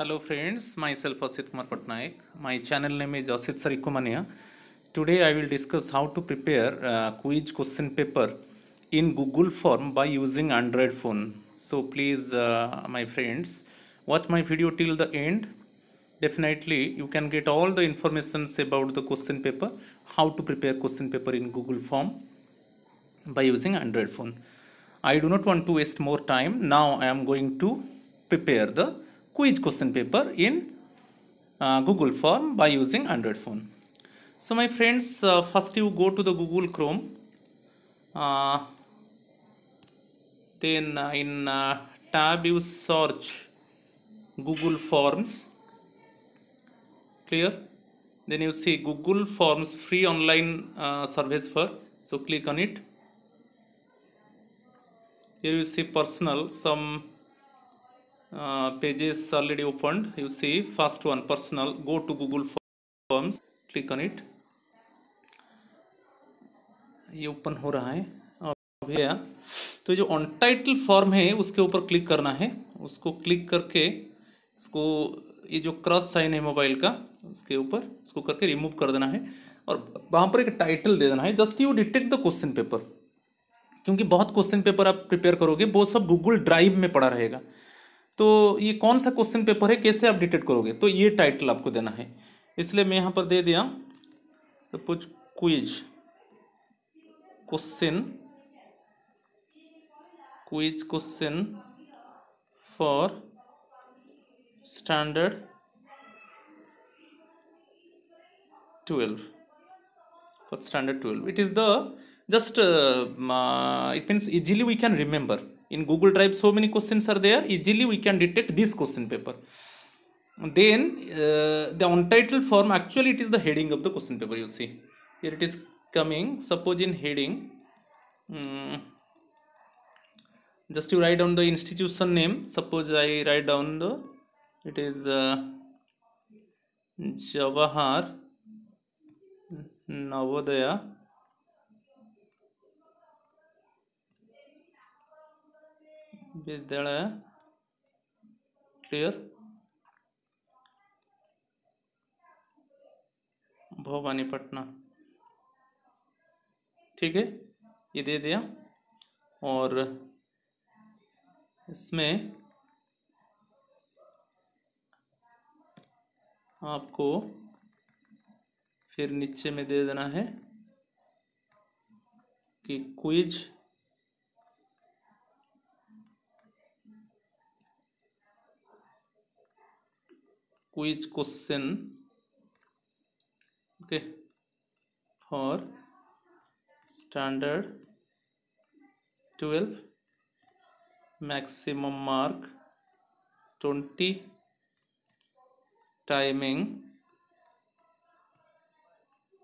Hello friends, myself Asit Kumar Patnaik. My channel name is Asit Sarikumania. Today I will discuss how to prepare quiz question paper in Google form by using Android phone. So please uh, my friends watch my video till the end. Definitely you can get all the informations about the question paper, how to prepare question paper in Google form by using Android phone. I do not want to waste more time. Now I am going to prepare the quiz question paper in uh, Google form by using Android phone. So my friends, uh, first you go to the Google Chrome. Uh, then uh, in uh, tab you search Google Forms. Clear? Then you see Google Forms free online uh, service for. So click on it. Here you see personal some uh, pages already opened you see first one personal go to google forms click on it ये open हो रहा है और भैया तो जो अनटाइटल form है उसके ऊपर क्लिक करना है उसको क्लिक करके इसको ये जो क्रॉस साइन है मोबाइल का उसके ऊपर उसको करके रिमूव कर देना है और वहाँ पर एक टाइटल दे देना है just you detect the question paper क्योंकि बहुत क्वेश्चन पेपर आप प्रिपेयर करोगे वो सब गूगल ड्राइव में पड़ा रहेगा तो ये कौन सा क्वेश्चन पेपर है कैसे अपडेटेड करोगे तो ये टाइटल आपको देना है इसलिए मैं यहाँ पर दे दिया suppose quiz question quiz question for standard twelve for standard twelve it is the just it means easily we can remember in google drive so many questions are there easily we can detect this question paper then uh, the untitled form actually it is the heading of the question paper you see here it is coming suppose in heading um, just you write down the institution name suppose i write down the it is uh, jawahar navodaya विद्यालय क्लियर Bhawanipatna ठीक है ये दे दिया और इसमें आपको फिर नीचे में दे देना है कि quiz quiz question okay for standard twelve maximum mark twenty timing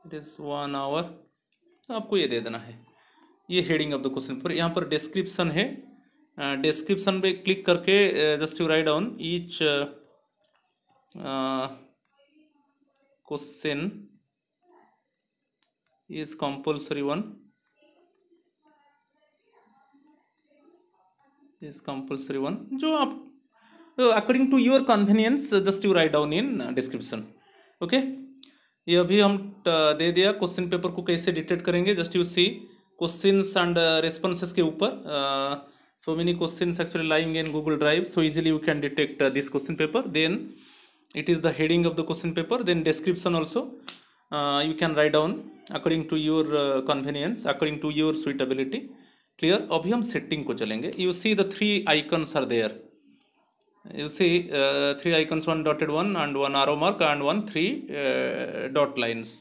it is one hour आपको ये दे देना है ये हेडिंग ऑफ द क्वेश्चन पर यहाँ पर डिस्क्रिप्शन है डिस्क्रिप्शन पे क्लिक करके just you write down each question is compulsory one is compulsory one जो आप according to your convenience just you write down in description okay ये अभी हम दे दिया क्वेश्चन पेपर को कैसे डिटेक्ट करेंगे just you see question and responses के ऊपर so many question actually lying in Google drive so easily you can detect this question paper then it is the heading of the question paper then description also uh, you can write down according to your uh, convenience according to your suitability clear अभी हम setting को चलेंगे you see the three icons are there you see uh, three icons one dotted one and one arrow mark and one three uh, dot lines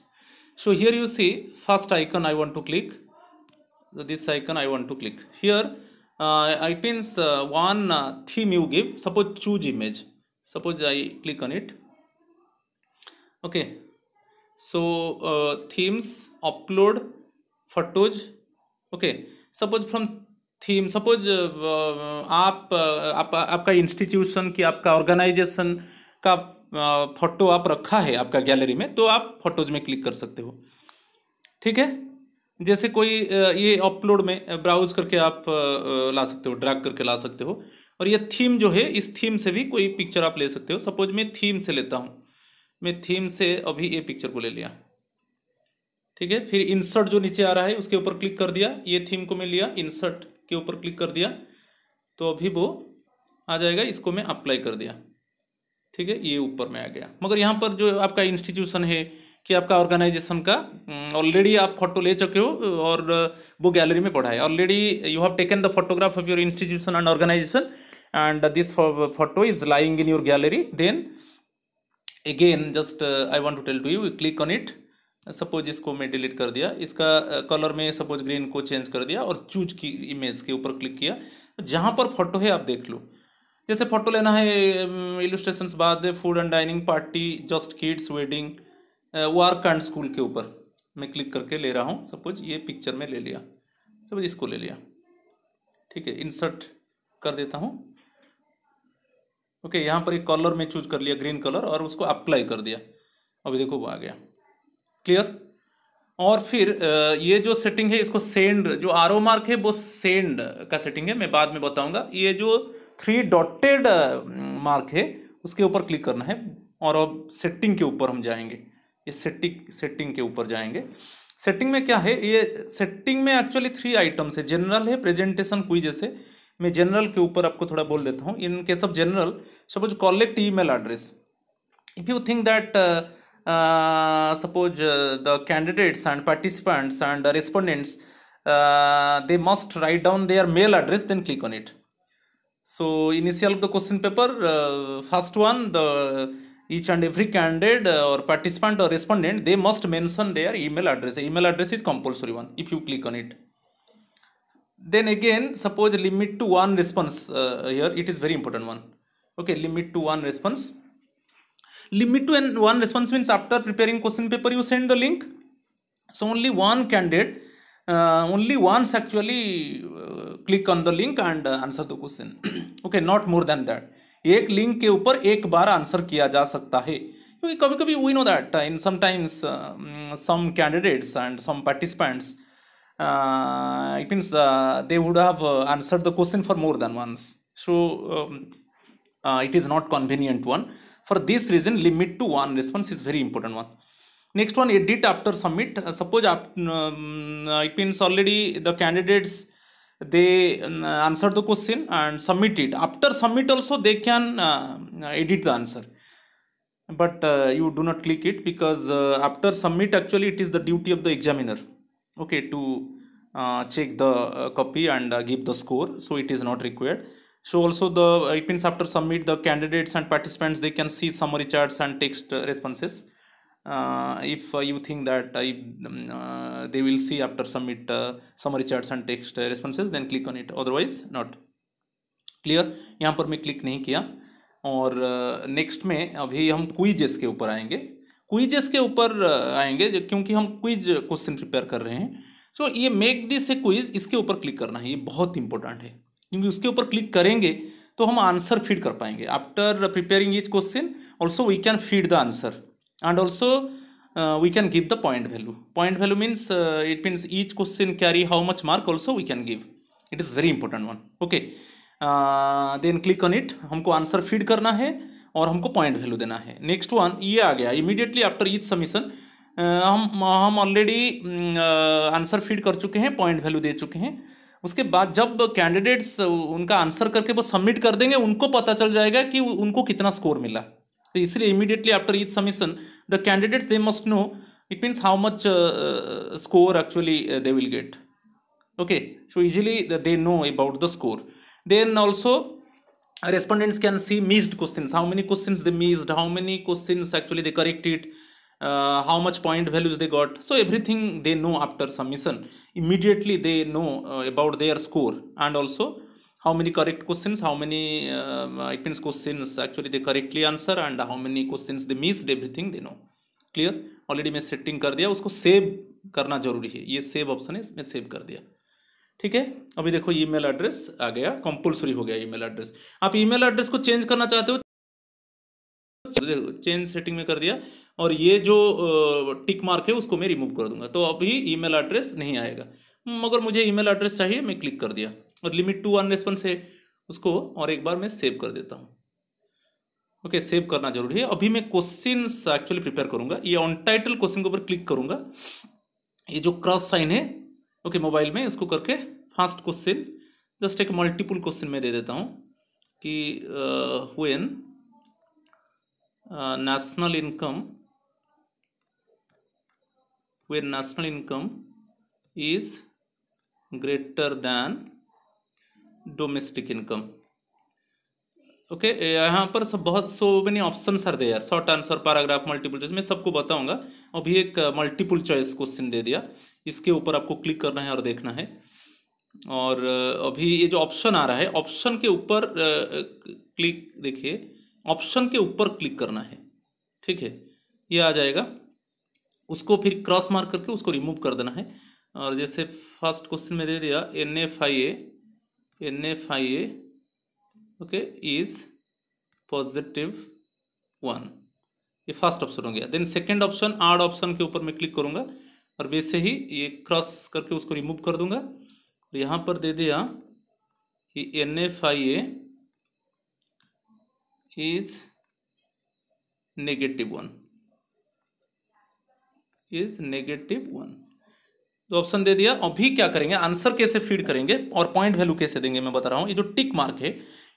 so here you see first icon i want to click this icon i want to click here uh, it means uh, one uh, theme you give suppose choose image suppose i click on it okay so uh, themes upload photos okay suppose from theme suppose uh, uh, uh, आप, आपका institution की आपका organisation का photo आप रखा है आपका gallery में तो आप फोटोज में क्लिक कर सकते हो ठीक है जैसे कोई ये अपलोड में ब्राउज करके आप ला सकते हो ड्रैग करके ला सकते हो और ये थीम जो है इस थीम से भी कोई पिक्चर आप ले सकते हो सपोज मैं थीम से लेता हूँ मैं थीम से अभी ये पिक्चर को ले लिया ठीक है फिर इंसर्ट जो नीचे आ रहा है उसके ऊपर क्लिक कर दिया ये थीम को मैं लिया इंसर्ट के ऊपर क्लिक कर दिया तो अभी वो आ जाएगा इसको मैं अप्लाई कर दिया ठीक है ये ऊपर में आ गया मगर यहाँ पर जो आपका इंस्टीट्यूशन है कि आपका ऑर्गेनाइजेशन का ऑलरेडी हम्म, आप फोटो ले चुके हो और वो गैलरी में पढ़ा है already you have taken the photograph of your institution and organisation and this photo is lying in your gallery then again just uh, I want to tell to you click on it suppose इसको मैं delete कर दिया इसका colour uh, में suppose green को change कर दिया और चूज की इमेज के ऊपर क्लिक किया जहाँ पर फोटो है आप देख लो जैसे फोटो लेना है इलिस्ट्रेशन um, बाद food and dining party just kids wedding work and school के ऊपर मैं क्लिक करके ले रहा हूँ सपोज ये पिक्चर में ले लिया सपोज इसको ले लिया ठीक है इंसर्ट कर देता हूँ ओके okay, यहाँ पर एक कलर में चूज कर लिया ग्रीन कलर और उसको अप्लाई कर दिया अभी देखो वो आ गया क्लियर और फिर ये जो सेटिंग है इसको सेंड जो आर मार्क है वो सेंड का सेटिंग है मैं बाद में बताऊंगा ये जो थ्री डॉटेड मार्क है उसके ऊपर क्लिक करना है और अब सेटिंग के ऊपर हम जाएंगे ये सेटिंग सेटिंग के ऊपर जाएंगे सेटिंग में क्या है ये सेटिंग में एक्चुअली थ्री आइटम्स है जनरल है प्रेजेंटेशन कोई जैसे मैं जनरल के ऊपर आपको थोड़ा बोल देता हूँ in case of general suppose collect e mail address if you think that suppose the candidates and participants and respondents they must write down their mail address then click on it so initial of the question paper first one the each and every candidate और participant और respondent they must mention their email address email address is compulsory one if you click on it then again suppose limit to one response uh, here it is very important one okay limit to one response limit to one response means after preparing question paper you send the link so only one candidate uh, only once actually uh, click on the link and uh, answer the question okay not more than that एक link के ऊपर एक बार answer किया जा सकता है क्योंकि कभी कभी we know that in sometimes some candidates and some participants Uh, it means uh, they would have uh, answered the question for more than once. So um, it is not convenient one. For this reason, limit to one response is very important one next one edit after submit uh, suppose um, it means already the candidates they um, uh, answer the question and submit it after submit also they can uh, edit the answer but you do not click it because after submit actually it is the duty of the examiner okay to uh, check the uh, copy and uh, give the score so it is not required so also the it means after submit the candidates and participants they can see summary charts and text responses uh if uh, you think that if, they will see after submit uh, summary charts and text responses then click on it otherwise not clear यहाँ पर मैं click नहीं किया और next में अभी हम quizzes के ऊपर आएंगे क्विजेस के ऊपर आएंगे क्योंकि हम क्विज क्वेश्चन प्रिपेयर कर रहे हैं सो ये मेक दिस ए क्विज इसके ऊपर क्लिक करना है ये बहुत इंपॉर्टेंट है क्योंकि उसके ऊपर क्लिक करेंगे तो हम आंसर फीड कर पाएंगे after preparing each question also we can feed the answer and also we can give the point value point value means it means each question carry how much mark also we can give it is very important one okay then click on it हमको answer feed करना है और हमको point value देना है next one ये आ गया immediately after each submission हम हम ऑलरेडी आंसर फीड कर चुके हैं पॉइंट वैल्यू दे चुके हैं उसके बाद जब कैंडिडेट्स उनका आंसर करके वो सबमिट कर देंगे उनको पता चल जाएगा कि उनको कितना स्कोर मिला तो इसलिए immediately after each submission the candidates they must know it means how much score actually they will get okay so easily they know about the score then also respondents can see missed questions how many questions they missed how many questions actually they corrected uh, how much point values they got so everything they know after submission immediately they know uh, about their score and also how many correct questions how many uh, it means questions actually they correctly answer and how many questions they missed everything they know clear already मैं setting kar diya usko save karna zaruri hai ye save option hai isme save kar diya ठीक है अभी देखो email address आ गया compulsory हो गया email address आप email address को चेंज करना चाहते हो चेंज तो सेटिंग में कर दिया और ये जो टिक मार्क है उसको मैं रिमूव कर दूंगा तो अभी ईमेल एड्रेस नहीं आएगा मगर हम्म, मुझे ईमेल एड्रेस चाहिए मैं क्लिक कर दिया और लिमिट टू वन रेस्पॉन्स है उसको और एक बार मैं सेव कर देता हूँ ओके okay, सेव करना जरूरी है अभी मैं क्वेश्चन एक्चुअली प्रिपेयर करूंगा ये ऑन टाइटल क्वेश्चन के ऊपर क्लिक करूंगा ये जो क्रॉस साइन है ओके मोबाइल में इसको करके फास्ट क्वेश्चन जस्ट एक मल्टीपल क्वेश्चन मैं दे देता हूँ कि when national income when national income is greater than domestic income okay okay, यहाँ पर सब बहुत so many option are there यार short answer paragraph multiple choice मैं सबको बताऊंगा अभी एक मल्टीपल चॉइस क्वेश्चन दे दिया इसके ऊपर आपको क्लिक करना है और देखना है और अभी ये जो ऑप्शन आ रहा है ऑप्शन के ऊपर क्लिक देखिए ऑप्शन के ऊपर क्लिक करना है ठीक है ये आ जाएगा उसको फिर क्रॉस मार्क करके उसको रिमूव कर देना है और जैसे फर्स्ट क्वेश्चन में दे दिया N F I A N F I A okay is positive one ये फर्स्ट ऑप्शन हो गया then second option third option के ऊपर मैं क्लिक करूंगा और वैसे ही ये क्रॉस करके उसको रिमूव कर दूंगा और यहां पर दे दिया कि N F I A is negative one is negative one तो ऑप्शन दे दिया अभी क्या करेंगे आंसर कैसे फीड करेंगे और पॉइंट वैल्यू कैसे देंगे मैं बता रहा हूं ये जो टिक मार्क है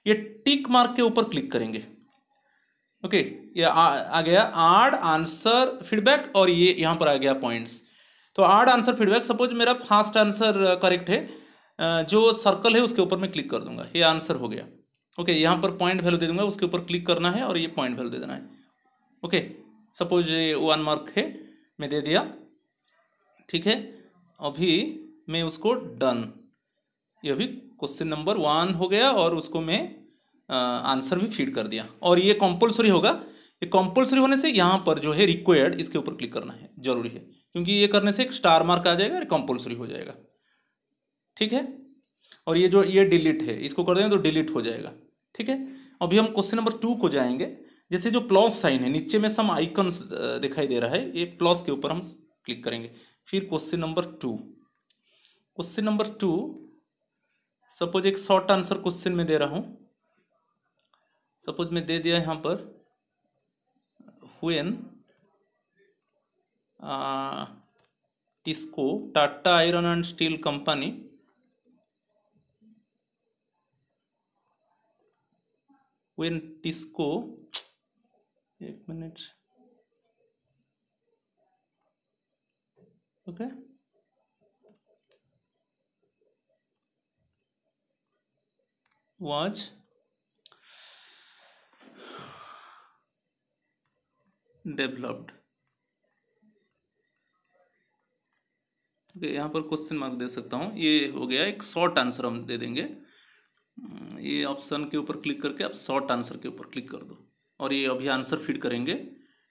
ये टिक मार्क के ऊपर क्लिक करेंगे ओके ये आ, आ गया आर्ड आंसर फीडबैक और ये यहाँ पर आ गया पॉइंट्स तो आर्ड आंसर फीडबैक सपोज मेरा फास्ट आंसर करेक्ट है जो सर्कल है उसके ऊपर मैं क्लिक कर दूंगा ये आंसर हो गया ओके okay, यहाँ पर पॉइंट वैल्यू दे दूंगा उसके ऊपर क्लिक करना है और ये पॉइंट वैल्यू दे देना है ओके सपोज ये वन मार्क है मैं दे दिया ठीक है अभी मैं उसको डन ये अभी क्वेश्चन नंबर वन हो गया और उसको मैं आंसर भी फीड कर दिया और ये कंपलसरी होगा ये कंपलसरी होने से यहाँ पर जो है रिक्वायर्ड इसके ऊपर क्लिक करना है जरूरी है क्योंकि ये करने से एक स्टार मार्क आ जाएगा और कंपलसरी हो जाएगा ठीक है और ये जो ये डिलीट है इसको कर देंगे तो डिलीट हो जाएगा ठीक है अभी हम क्वेश्चन नंबर टू को जाएंगे जैसे जो प्लस साइन है नीचे में सम आइकन्स दिखाई दे रहा है ये प्लस के ऊपर हम क्लिक करेंगे फिर question number two question number two suppose एक शॉर्ट आंसर क्वेश्चन में दे रहा हूं सपोज मैं दे दिया यहां पर when TISCO Tata iron and steel company when TISCO एक मिनट okay okay. was developed okay यहाँ पर क्वेश्चन मार्क दे सकता हूँ ये हो गया एक शॉर्ट आंसर हम दे देंगे hmm, ये ऑप्शन के ऊपर क्लिक करके आप शॉर्ट आंसर के ऊपर क्लिक कर दो और ये अभी आंसर फीड करेंगे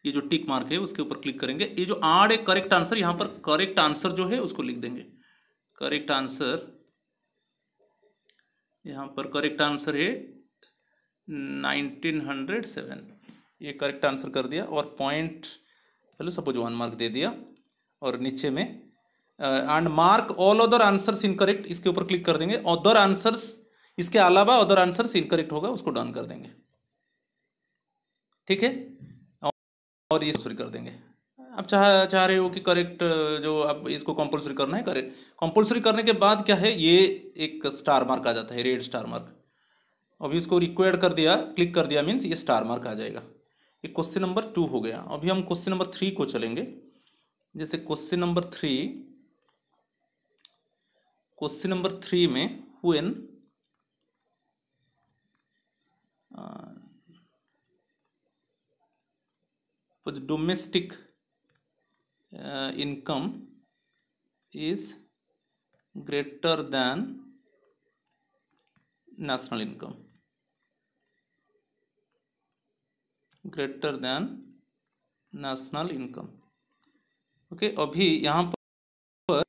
ये जो टिक मार्क है उसके ऊपर क्लिक करेंगे ये जो आड़ एक करेक्ट आंसर यहाँ पर करेक्ट आंसर जो है उसको लिख देंगे करेक्ट आंसर यहाँ पर करेक्ट आंसर है 1907 ये करेक्ट आंसर कर दिया और point hello suppose one mark दे दिया और नीचे में and mark all other answers incorrect इसके ऊपर क्लिक कर देंगे अदर आंसर्स इसके अलावा अदर आंसर्स इनकरेक्ट होगा उसको डन कर देंगे ठीक है और ये सॉरी कर देंगे आप चाह चाह रहे हो कि करेक्ट जो आप इसको कंपलसरी करना है करेक्ट कंपलसरी करने के बाद क्या है ये एक स्टार मार्क आ जाता है रेड स्टार मार्क अभी इसको रिक्वायर्ड कर दिया क्लिक कर दिया मीन्स ये स्टार मार्क आ जाएगा ये क्वेश्चन नंबर टू हो गया अभी हम क्वेश्चन नंबर थ्री को चलेंगे जैसे question number three question number three में कुछ domestic uh, income is greater than national income greater than national income okay okay, अभी यहाँ पर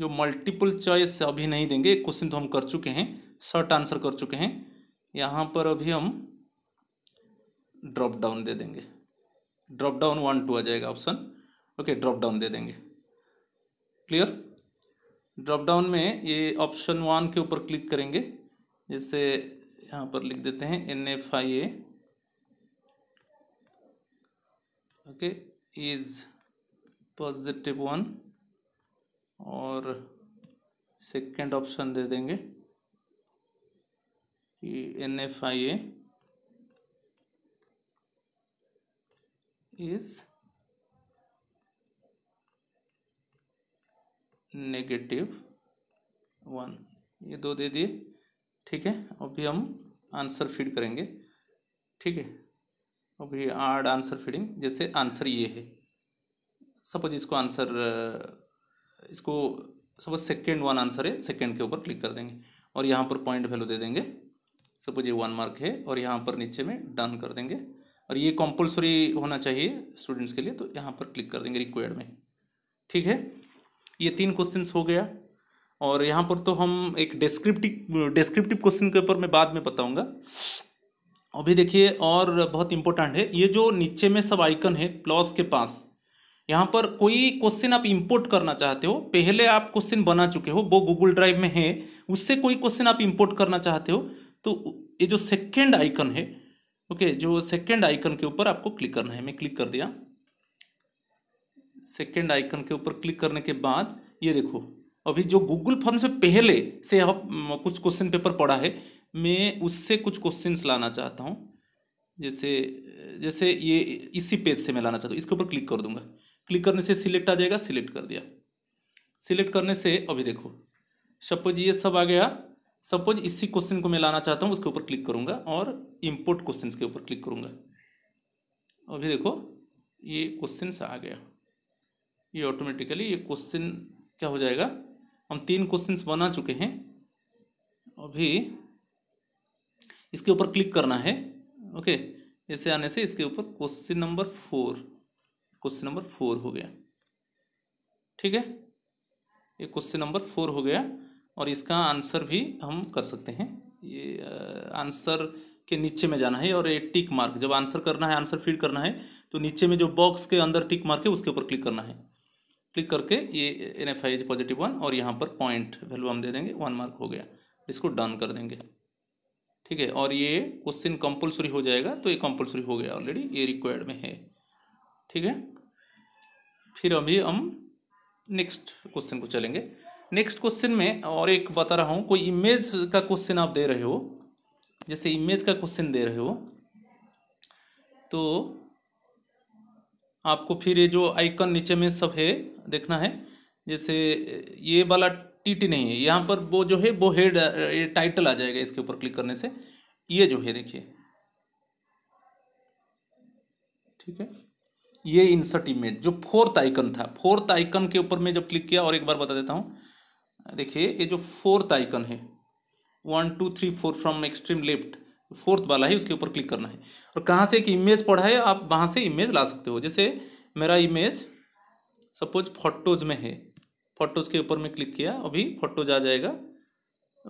जो मल्टीपल चॉइस अभी नहीं देंगे एक क्वेश्चन तो हम कर चुके हैं शॉर्ट आंसर कर चुके हैं यहाँ पर अभी हम ड्रॉप डाउन दे देंगे ड्रॉप डाउन वन टू आ जाएगा ऑप्शन ओके ड्रॉप डाउन दे देंगे क्लियर ड्रॉप डाउन में ये ऑप्शन वन के ऊपर क्लिक करेंगे जैसे यहाँ पर लिख देते हैं N F I A is positive one और सेकेंड ऑप्शन दे देंगे कि N F I A is negative one ये दो दे दिए ठीक है अभी हम आंसर फीड करेंगे ठीक है अभी आर्ड आंसर फीडिंग जैसे आंसर ये है सपोज इसको आंसर इसको सपोज सेकेंड वन आंसर है सेकेंड के ऊपर क्लिक कर देंगे और यहाँ पर पॉइंट वैल्यू दे देंगे सपोज ये वन मार्क है और यहाँ पर नीचे में डन कर देंगे और ये कंपलसरी होना चाहिए स्टूडेंट्स के लिए तो यहाँ पर क्लिक कर देंगे रिक्वायर्ड में ठीक है ये तीन क्वेश्चन हो गया और यहाँ पर तो हम एक डिस्क्रिप्टिव डिस्क्रिप्टिव क्वेश्चन के ऊपर मैं बाद में बताऊँगा अभी देखिए और बहुत इंपॉर्टेंट है ये जो नीचे में सब आइकन है प्लस के पास यहाँ पर कोई क्वेश्चन आप इंपोर्ट करना चाहते हो पहले आप क्वेश्चन बना चुके हो वो गूगल ड्राइव में है उससे कोई क्वेश्चन आप इंपोर्ट करना चाहते हो तो ये जो सेकेंड आइकन है ओके जो सेकेंड आइकन के ऊपर आपको क्लिक करना है मैं क्लिक कर दिया सेकेंड आइकन के ऊपर क्लिक करने के बाद ये देखो अभी जो गूगल फॉर्म से पहले से आप कुछ क्वेश्चन पेपर पढ़ा है मैं उससे कुछ क्वेश्चन लाना चाहता हूँ जैसे जैसे ये इसी पेज से मैं लाना चाहता हूँ इसके ऊपर क्लिक कर दूंगा क्लिक करने से सिलेक्ट आ जाएगा सिलेक्ट कर दिया सिलेक्ट करने से अभी देखो सपोज ये सब आ गया सपोज इसी क्वेश्चन को मैं लाना चाहता हूँ उसके ऊपर क्लिक करूँगा और इम्पोर्ट क्वेश्चन के ऊपर क्लिक करूँगा अभी देखो ये क्वेश्चन आ गया ये ऑटोमेटिकली ये क्वेश्चन क्या हो जाएगा हम तीन क्वेश्चन बना चुके हैं अभी इसके ऊपर क्लिक करना है ओके ऐसे आने से इसके ऊपर question number four question number four हो गया ठीक है ये क्वेश्चन नंबर फोर हो गया और इसका आंसर भी हम कर सकते हैं ये आंसर के नीचे में जाना है और ये टिक मार्क जब आंसर करना है आंसर फीड करना है तो नीचे में जो बॉक्स के अंदर टिक मार्क है उसके ऊपर क्लिक करना है क्लिक करके ये N F I is positive one और यहाँ पर पॉइंट वैल्यू हम दे देंगे वन मार्क हो गया इसको डन कर देंगे ठीक है और ये क्वेश्चन कंपलसरी हो जाएगा तो ये कंपलसरी हो गया ऑलरेडी ये रिक्वायर्ड में है ठीक है फिर अभी हम नेक्स्ट क्वेश्चन को चलेंगे नेक्स्ट क्वेश्चन में और एक बता रहा हूँ कोई इमेज का क्वेश्चन आप दे रहे हो जैसे इमेज का क्वेश्चन दे रहे हो तो आपको फिर ये जो आइकन नीचे में सब है देखना है जैसे ये वाला टीटी नहीं है यहाँ पर वो जो है वो हेड ये टाइटल आ जाएगा इसके ऊपर क्लिक करने से ये जो है देखिए ठीक है ये इंसर्ट इमेज जो फोर्थ आइकन था फोर्थ आइकन के ऊपर मैं जब क्लिक किया और एक बार बता देता हूँ देखिए ये जो फोर्थ आइकन है one two three four from extreme left fourth वाला ही उसके ऊपर क्लिक करना है और कहाँ से एक इमेज पढ़ा है आप वहाँ से इमेज ला सकते हो जैसे मेरा इमेज सपोज फोटोज़ में है फोटोज़ के ऊपर मैं क्लिक किया अभी फोटोज आ जाएगा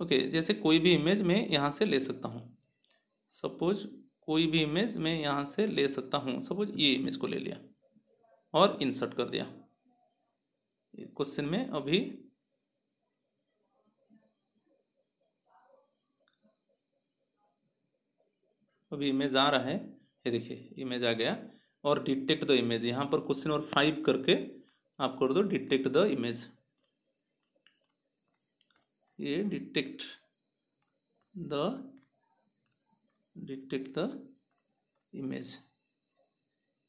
ओके जैसे कोई भी इमेज मैं यहाँ से ले सकता हूँ सपोज कोई भी इमेज मैं यहाँ से ले सकता हूँ सपोज ये इमेज को ले लिया और इंसर्ट कर दिया क्वेश्चन में अभी अभी इमेज आ रहा है ये देखिए इमेज आ गया और डिटेक्ट द इमेज यहाँ पर क्वेश्चन नंबर फाइव करके आप कर दो डिटेक्ट द इमेज ये detect the detect the image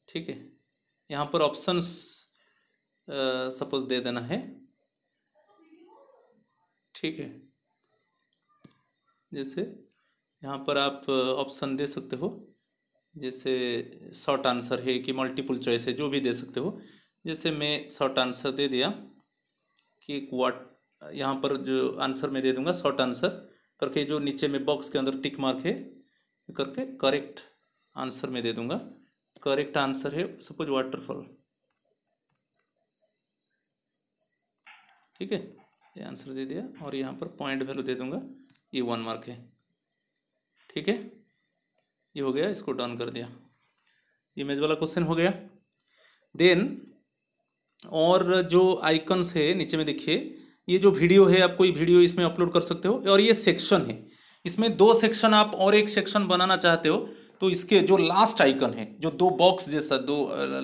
ठीक है यहाँ पर ऑप्शंस सपोज दे देना है ठीक है जैसे यहाँ पर आप ऑप्शन दे सकते हो जैसे शॉर्ट आंसर है कि मल्टीपल चॉइस है जो भी दे सकते हो जैसे मैं शॉर्ट आंसर दे दिया कि वाट यहाँ पर जो आंसर मैं दे दूंगा शॉर्ट आंसर करके जो नीचे में बॉक्स के अंदर टिक मार्क है करके करेक्ट आंसर में दे दूंगा करेक्ट आंसर है सपोज वाटरफॉल ठीक है ये आंसर दे दिया और यहाँ पर पॉइंट वैल्यू दे दूंगा ये वन मार्क है ठीक है ये हो गया इसको डन कर दिया इमेज वाला क्वेश्चन हो गया देन और जो आइकन्स है नीचे में देखिए ये जो वीडियो है आप कोई वीडियो इसमें अपलोड कर सकते हो और ये सेक्शन है इसमें दो सेक्शन आप और एक सेक्शन बनाना चाहते हो तो इसके जो लास्ट आइकन है जो दो बॉक्स जैसा दो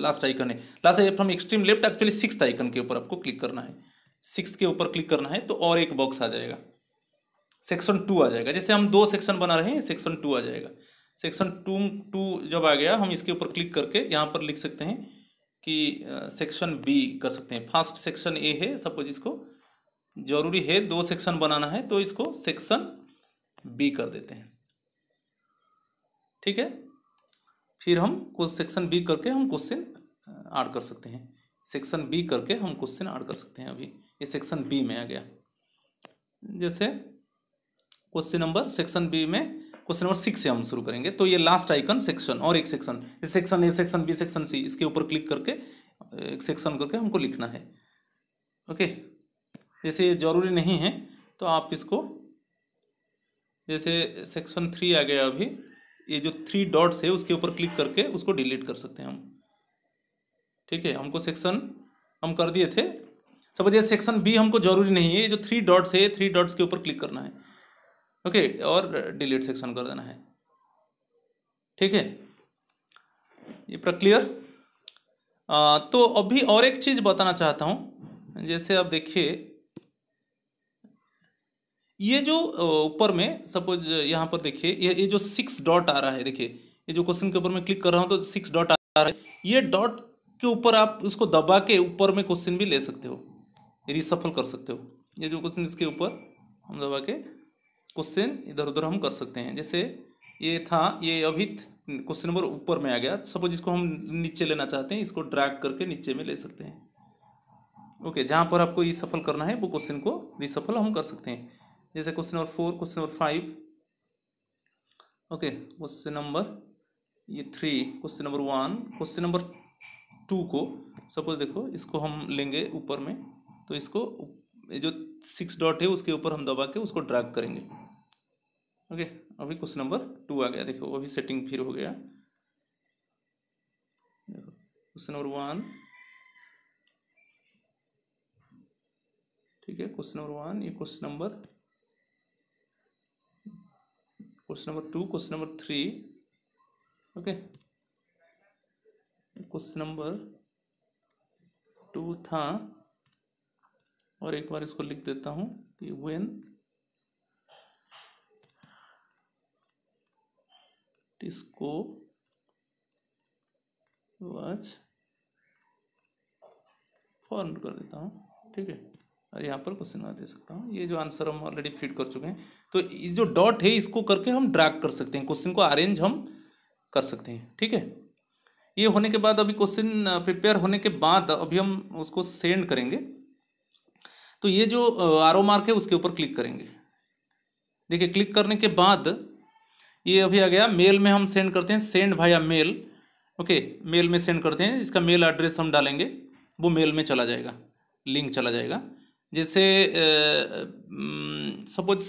लास्ट आइकन है last from extreme left actually six icon के ऊपर आपको क्लिक करना है सिक्स के ऊपर क्लिक करना है तो और एक बॉक्स आ जाएगा सेक्शन टू आ जाएगा जैसे हम दो सेक्शन बना रहे हैं सेक्शन टू आ जाएगा सेक्शन टू टू जब आ गया हम इसके ऊपर क्लिक करके यहाँ पर लिख सकते हैं कि सेक्शन बी कर सकते हैं फर्स्ट सेक्शन ए है सपोज इसको जरूरी है दो सेक्शन बनाना है तो इसको सेक्शन बी कर देते हैं ठीक है फिर हम कुछ सेक्शन बी करके हम क्वेश्चन ऐड कर सकते हैं सेक्शन बी करके हम क्वेश्चन ऐड कर सकते हैं अभी ये सेक्शन बी में आ गया जैसे क्वेश्चन नंबर सेक्शन बी में क्वेश्चन नंबर सिक्स से हम शुरू करेंगे तो ये लास्ट आइकन सेक्शन और एक section section A section B section C इसके ऊपर क्लिक करके एक सेक्शन करके हमको लिखना है ओके जैसे ये जरूरी नहीं है तो आप इसको जैसे सेक्शन थ्री आ गया अभी ये जो थ्री डॉट्स है उसके ऊपर क्लिक करके उसको डिलीट कर सकते हैं हम ठीक है हमको सेक्शन हम कर दिए थे सब ये सेक्शन बी हमको जरूरी नहीं है ये जो थ्री डॉट्स है थ्री डॉट्स के ऊपर क्लिक करना है ओके और डिलीट सेक्शन कर देना है ठीक है ये पर क्लियर तो अभी और एक चीज़ बताना चाहता हूं जैसे आप देखिए ये जो ऊपर में सपोज यहां पर देखिए ये ये जो सिक्स डॉट आ रहा है देखिए ये जो क्वेश्चन के ऊपर मैं क्लिक कर रहा हूं तो सिक्स डॉट आ रहा है ये डॉट के ऊपर आप उसको दबा के ऊपर में क्वेश्चन भी ले सकते हो रिसफल कर सकते हो ये जो क्वेश्चन इसके ऊपर हम दबा के क्वेश्चन इधर उधर हम कर सकते हैं जैसे ये था ये अभी क्वेश्चन नंबर ऊपर में आ गया सपोज इसको हम नीचे लेना चाहते हैं इसको ड्रैग करके नीचे में ले सकते हैं ओके जहाँ पर आपको ये सफल करना है वो क्वेश्चन को रिसफल हम कर सकते हैं जैसे question number four question number five okay question number ये three question number one question number two को सपोज देखो इसको हम लेंगे ऊपर में तो इसको जो सिक्स डॉट है उसके ऊपर हम दबा के उसको ड्रैग करेंगे ओके अभी क्वेश्चन नंबर टू आ गया देखो अभी सेटिंग फिर हो गया देखो क्वेश्चन नंबर वन ठीक है क्वेश्चन नंबर वन ये question number question number two question number three okay question number two था और एक बार इसको लिख देता हूँ कि वेन टिस्को वॉच फॉर्म कर देता हूँ ठीक है और यहाँ पर क्वेश्चन मार्क दे सकता हूँ ये जो आंसर हम ऑलरेडी फिट कर चुके हैं तो इस जो डॉट है इसको करके हम ड्रैग कर सकते हैं क्वेश्चन को अरेंज हम कर सकते हैं ठीक है ये होने के बाद अभी क्वेश्चन प्रिपेयर होने के बाद अभी हम उसको सेंड करेंगे तो ये जो आरो मार्क है उसके ऊपर क्लिक करेंगे देखिए क्लिक करने के बाद ये अभी आ गया मेल में हम सेंड करते हैं सेंड भाया मेल ओके मेल में सेंड करते हैं इसका मेल एड्रेस हम डालेंगे वो मेल में चला जाएगा लिंक चला जाएगा जैसे सपोज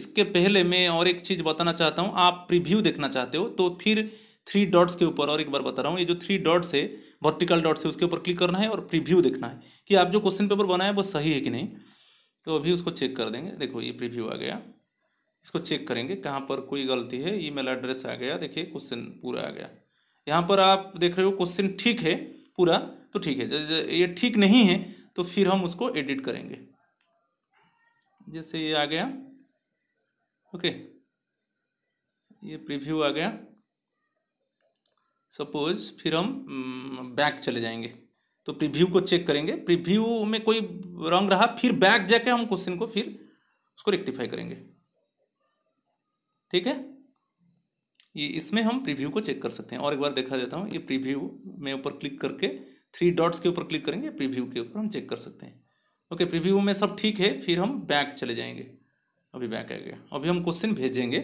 इसके पहले मैं और एक चीज़ बताना चाहता हूँ आप प्रीव्यू देखना चाहते हो तो फिर थ्री डॉट्स के ऊपर और एक बार बता रहा हूँ ये जो थ्री डॉट्स है वर्टिकल डॉट्स है उसके ऊपर क्लिक करना है और प्रीव्यू देखना है कि आप जो क्वेश्चन पेपर बनाए वो सही है कि नहीं तो अभी उसको चेक कर देंगे देखो ये प्रीव्यू आ गया इसको चेक करेंगे कहाँ पर कोई गलती है ईमेल एड्रेस आ गया देखिए क्वेश्चन पूरा आ गया यहाँ पर आप देख रहे हो क्वेश्चन ठीक है पूरा तो ठीक है ये ठीक नहीं है तो फिर हम उसको एडिट करेंगे जैसे ये आ गया ओके ये प्रीव्यू आ गया सपोज फिर हम बैक चले जाएंगे तो प्रीव्यू को चेक करेंगे प्रीव्यू में कोई रॉन्ग रहा फिर बैक जाके हम क्वेश्चन को फिर उसको रेक्टिफाई करेंगे ठीक है ये इसमें हम प्रीव्यू को चेक कर सकते हैं और एक बार देखा देता हूँ ये प्रीव्यू में ऊपर क्लिक करके थ्री डॉट्स के ऊपर क्लिक करेंगे प्रीव्यू के ऊपर हम चेक कर सकते हैं ओके प्रीव्यू में सब ठीक है फिर हम बैक चले जाएंगे अभी बैक आ गया अभी हम क्वेश्चन भेजेंगे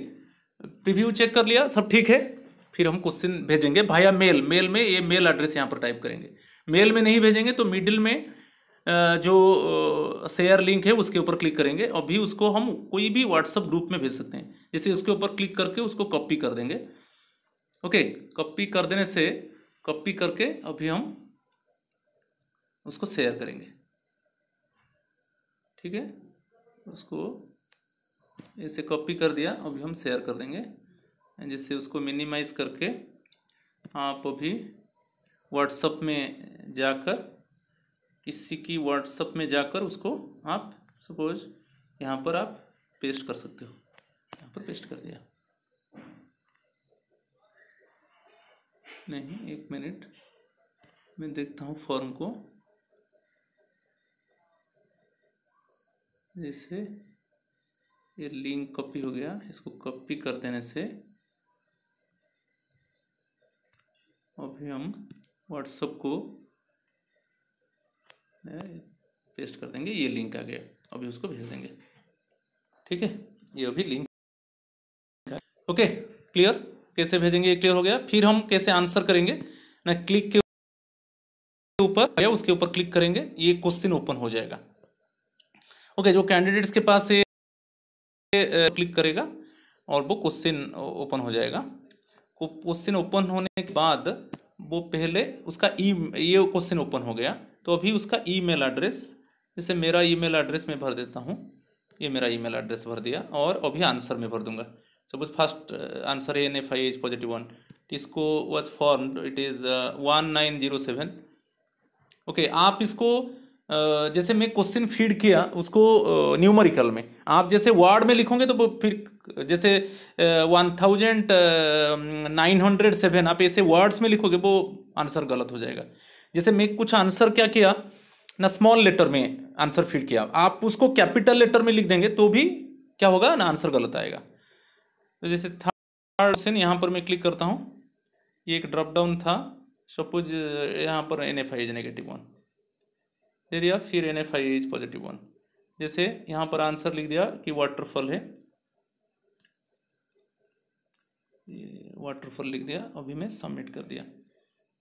प्रीव्यू चेक कर लिया सब ठीक है फिर हम क्वेश्चन भेजेंगे भाया मेल मेल में ये मेल एड्रेस यहाँ पर टाइप करेंगे मेल में नहीं भेजेंगे तो मिडिल में जो शेयर लिंक है उसके ऊपर क्लिक करेंगे और भी उसको हम कोई भी व्हाट्सअप ग्रुप में भेज सकते हैं जैसे उसके ऊपर क्लिक करके उसको कॉपी कर देंगे ओके कॉपी कर देने से कॉपी करके अभी हम उसको शेयर करेंगे ठीक है उसको ऐसे कॉपी कर दिया अभी हम शेयर कर देंगे जिससे उसको मिनिमाइज़ करके आप अभी व्हाट्सअप में जाकर किसी की व्हाट्सअप में जाकर उसको आप सपोज यहाँ पर आप पेस्ट कर सकते हो यहाँ पर पेस्ट कर दिया नहीं एक मिनट मैं देखता हूँ फॉर्म को जैसे ये लिंक कॉपी हो गया इसको कॉपी कर देने से अभी हम व्हाट्सअप को पेस्ट कर देंगे ये लिंक आ गया अभी उसको भेज देंगे ठीक है ये अभी लिंक ओके क्लियर कैसे भेजेंगे ये क्लियर हो गया फिर हम कैसे आंसर करेंगे ना क्लिक के ऊपर या उसके ऊपर क्लिक करेंगे ये क्वेश्चन ओपन हो जाएगा ओके जो कैंडिडेट्स के पास ये क्लिक करेगा और वो क्वेश्चन ओपन हो जाएगा क्वेश्चन ओपन होने के बाद वो पहले उसका ई e, ये क्वेश्चन ओपन हो गया तो अभी उसका ईमेल एड्रेस जैसे मेरा ईमेल एड्रेस मैं भर देता हूँ ये मेरा ईमेल एड्रेस भर दिया और अभी आंसर में भर दूंगा सपोज फर्स्ट आंसर है N F I as positive one इसको was form it is one nine zero seven okay आप इसको जैसे मैं क्वेश्चन फीड किया उसको न्यूमरिकल में आप जैसे वर्ड में लिखोगे तो फिर जैसे one thousand nine hundred seven आप ऐसे वर्ड्स में लिखोगे वो आंसर गलत हो जाएगा जैसे मैं कुछ आंसर क्या किया ना स्मॉल लेटर में आंसर फीड किया आप उसको कैपिटल लेटर में लिख देंगे तो भी क्या होगा ना आंसर गलत आएगा तो जैसे थर्ड क्वेश्चन यहाँ पर मैं क्लिक करता हूँ ये एक ड्रॉप डाउन था सपोज यहाँ पर N F I is negative one दे दिया फिर N F I is positive one जैसे यहाँ पर आंसर लिख दिया कि वाटरफॉल है वाटरफॉल लिख दिया अभी मैं सबमिट कर दिया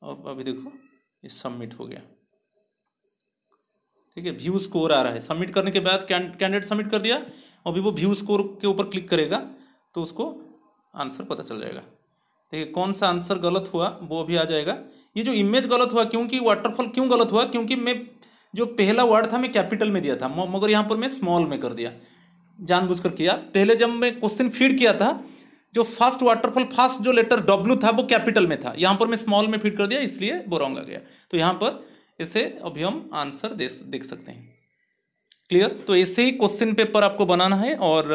अब अभी देखो ये सबमिट हो गया ठीक है व्यू स्कोर आ रहा है सबमिट करने के बाद कैंडिडेट सबमिट कर दिया अभी वो व्यू स्कोर के ऊपर क्लिक करेगा तो उसको आंसर पता चल जाएगा देखिए कौन सा आंसर गलत हुआ वो अभी आ जाएगा ये जो इमेज गलत हुआ क्योंकि वाटरफॉल क्यों गलत हुआ क्योंकि मैं जो पहला वर्ड था मैं कैपिटल में दिया था मगर यहाँ पर मैं स्मॉल में कर दिया जानबूझकर किया पहले जब मैं क्वेश्चन फीड किया था जो फर्स्ट वाटरफॉल फर्स्ट जो लेटर डब्ल्यू था वो कैपिटल में था यहाँ पर मैं स्मॉल में फीड कर दिया इसलिए बोरोंग आ गया तो यहाँ पर इसे अभी हम आंसर दे देख सकते हैं क्लियर तो ऐसे ही क्वेश्चन पेपर आपको बनाना है और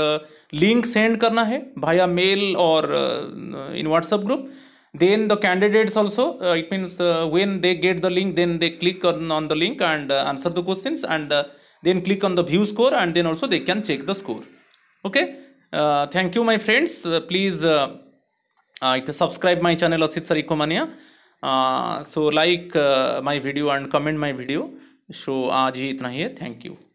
लिंक uh, सेंड करना है भाया मेल और इन WhatsApp group then the candidates also uh, it means uh, when they get the link then they click on, on the link and uh, answer the questions and uh, then click on the view score and then also they can check the score okay uh, thank you my friends uh, please subscribe my channel Asit Sarikomania so like my video and comment my video so aaj hi itna hi hai thank you